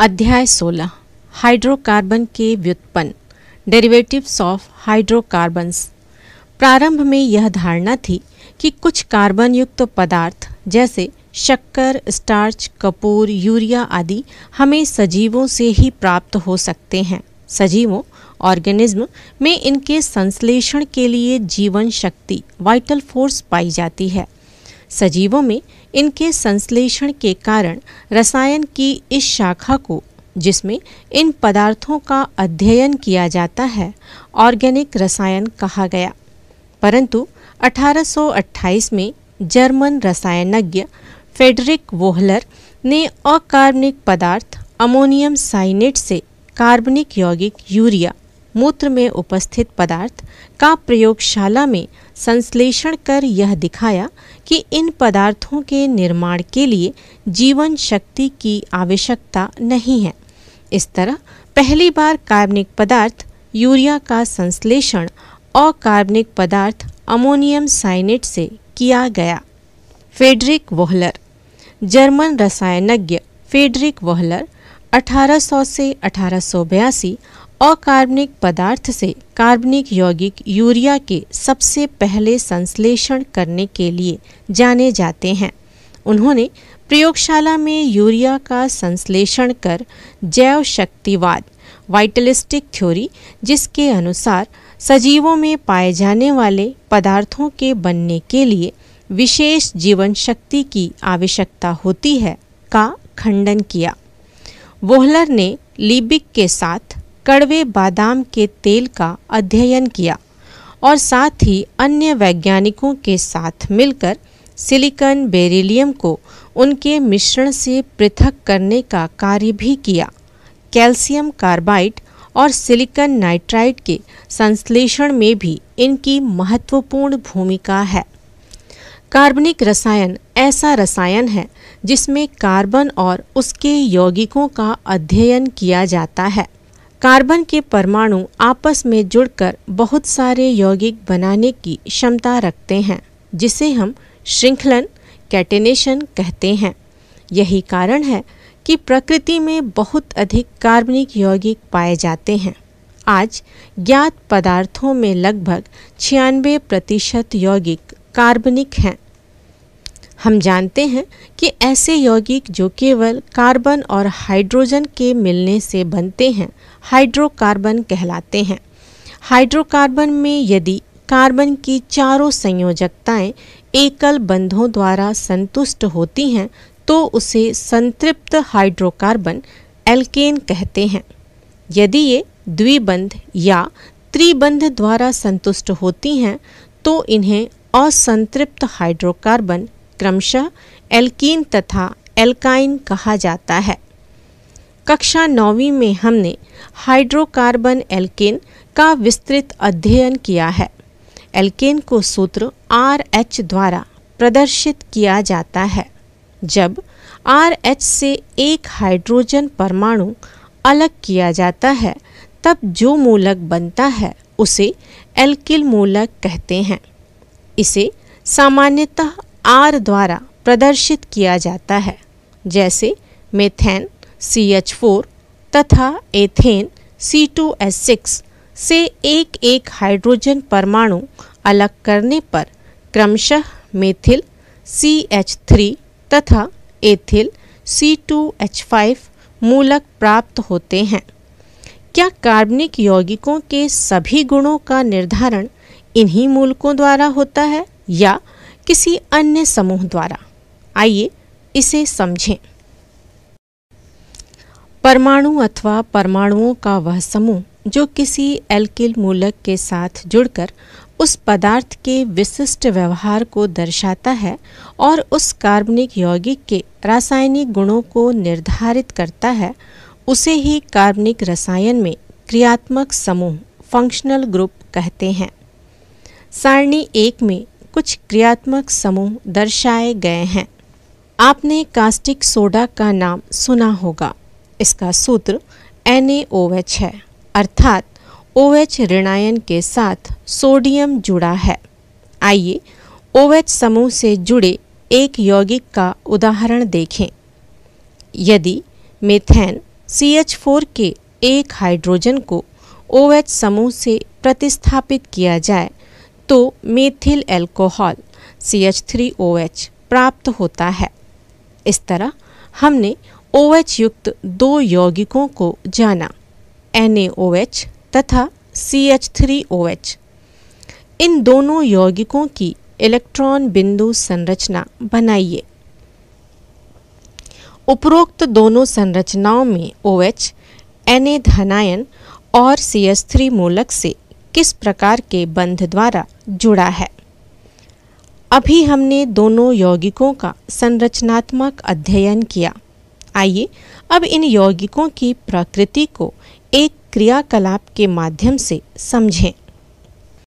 अध्याय 16 हाइड्रोकार्बन के व्युत्पन्न डेरिवेटिव्स ऑफ हाइड्रोकार्बन्स प्रारंभ में यह धारणा थी कि कुछ कार्बन युक्त पदार्थ जैसे शक्कर स्टार्च कपूर यूरिया आदि हमें सजीवों से ही प्राप्त हो सकते हैं सजीवों ऑर्गेनिज्म में इनके संश्लेषण के लिए जीवन शक्ति वाइटल फोर्स पाई जाती है सजीवों में इनके संश्लेषण के कारण रसायन की इस शाखा को जिसमें इन पदार्थों का अध्ययन किया जाता है ऑर्गेनिक रसायन कहा गया परंतु 1828 में जर्मन रसायनज्ञ फेडरिक वोहलर ने अकार्बनिक पदार्थ अमोनियम साइनेट से कार्बनिक यौगिक यूरिया मूत्र में उपस्थित पदार्थ का प्रयोगशाला में संश्लेषण कर यह दिखाया कि इन पदार्थों के निर्माण के लिए जीवन शक्ति की आवश्यकता नहीं है इस तरह पहली बार कार्बनिक पदार्थ यूरिया का संश्लेषण और कार्बनिक पदार्थ अमोनियम साइनेट से किया गया फेडरिक वोहलर जर्मन रसायनज्ञ फेडरिक वोहलर 1800 से अठारह अकार्बनिक पदार्थ से कार्बनिक यौगिक यूरिया के सबसे पहले संश्लेषण करने के लिए जाने जाते हैं उन्होंने प्रयोगशाला में यूरिया का संश्लेषण कर जैव शक्तिवाद वाइटलिस्टिक थ्योरी जिसके अनुसार सजीवों में पाए जाने वाले पदार्थों के बनने के लिए विशेष जीवन शक्ति की आवश्यकता होती है का खंडन किया वोहलर ने लिबिक के साथ कड़वे बादाम के तेल का अध्ययन किया और साथ ही अन्य वैज्ञानिकों के साथ मिलकर सिलिकन बेरिलियम को उनके मिश्रण से पृथक करने का कार्य भी किया कैल्शियम कार्बाइड और सिलिकन नाइट्राइड के संश्लेषण में भी इनकी महत्वपूर्ण भूमिका है कार्बनिक रसायन ऐसा रसायन है जिसमें कार्बन और उसके यौगिकों का अध्ययन किया जाता है कार्बन के परमाणु आपस में जुड़कर बहुत सारे यौगिक बनाने की क्षमता रखते हैं जिसे हम श्रृंखलन कैटेनेशन कहते हैं यही कारण है कि प्रकृति में बहुत अधिक कार्बनिक यौगिक पाए जाते हैं आज ज्ञात पदार्थों में लगभग छियानवे प्रतिशत यौगिक कार्बनिक हैं हम जानते हैं कि ऐसे यौगिक जो केवल कार्बन और हाइड्रोजन के मिलने से बनते हैं हाइड्रोकार्बन कहलाते हैं हाइड्रोकार्बन में यदि कार्बन की चारों संयोजकताएं एकल बंधों द्वारा संतुष्ट होती हैं तो उसे संतृप्त हाइड्रोकार्बन एल्केन कहते हैं यदि ये द्विबंध या त्रिबंध द्वारा संतुष्ट होती हैं तो इन्हें असंतृप्त हाइड्रोकार्बन क्रमशः एल्कीन तथा एल्काइन कहा जाता है कक्षा नौवीं में हमने हाइड्रोकार्बन एल्केन का विस्तृत अध्ययन किया है एल्केन को सूत्र आर एच द्वारा प्रदर्शित किया जाता है जब आर एच से एक हाइड्रोजन परमाणु अलग किया जाता है तब जो मूलक बनता है उसे एल्किल मूलक कहते हैं इसे सामान्यतः आर द्वारा प्रदर्शित किया जाता है जैसे मेथेन सी एच फोर तथा ethane C two S six से एक एक हाइड्रोजन परमाणु अलग करने पर क्रमशः मेथिल सी एच थ्री तथा ethyl C two H five मूलक प्राप्त होते हैं क्या कार्बनिक यौगिकों के सभी गुणों का निर्धारण इन्हीं मूलकों द्वारा होता है या किसी अन्य समूह द्वारा आइए इसे समझें परमाणु अथवा परमाणुओं का वह समूह जो किसी एल्किल मूलक के साथ जुड़कर उस पदार्थ के विशिष्ट व्यवहार को दर्शाता है और उस कार्बनिक यौगिक के रासायनिक गुणों को निर्धारित करता है उसे ही कार्बनिक रसायन में क्रियात्मक समूह फंक्शनल ग्रुप कहते हैं सारणी एक में कुछ क्रियात्मक समूह दर्शाए गए हैं आपने कास्टिक सोडा का नाम सुना होगा इसका सूत्र NaOH है अर्थात OH ऋणायन के साथ सोडियम जुड़ा है आइए OH समूह से जुड़े एक यौगिक का उदाहरण देखें यदि मेथेन CH4 के एक हाइड्रोजन को OH समूह से प्रतिस्थापित किया जाए तो methyl alcohol C H three O H प्राप्त होता है इस तरह हमने ओ एच युक्त दो यौगिकों को जाना एन ए ओ एच तथा C H three O H इन दोनों यौगिकों की इलेक्ट्रॉन बिंदु संरचना बनाइए उपरोक्त दोनों संरचनाओं में ओ एच एन ए धनायन और सी एस थ्री मूलक से किस प्रकार के बंध द्वारा जुड़ा है अभी हमने दोनों यौगिकों का संरचनात्मक अध्ययन किया आइए अब इन यौगिकों की प्रकृति को एक क्रियाकलाप के माध्यम से समझें